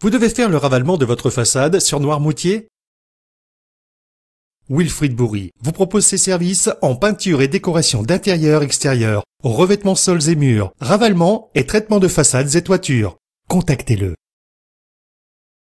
Vous devez faire le ravalement de votre façade sur Noirmoutier Wilfried Bourri vous propose ses services en peinture et décoration d'intérieur extérieur, revêtement sols et murs, ravalement et traitement de façades et toitures. Contactez-le.